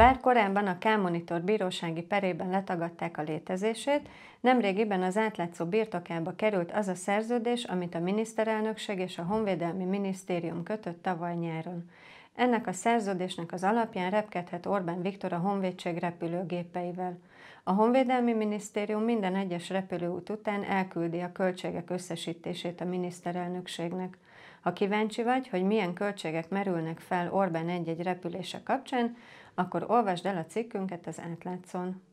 Bár korábban a K-monitor bírósági perében letagadták a létezését, nemrégiben az átlátszó birtokába került az a szerződés, amit a miniszterelnökség és a Honvédelmi Minisztérium kötött tavaly nyáron. Ennek a szerződésnek az alapján repkedhet Orbán Viktor a honvédség repülőgépeivel. A Honvédelmi Minisztérium minden egyes repülőút után elküldi a költségek összesítését a miniszterelnökségnek. Ha kíváncsi vagy, hogy milyen költségek merülnek fel Orbán egy-egy repülése kapcsán, akkor olvasd el a cikkünket az átlátszón.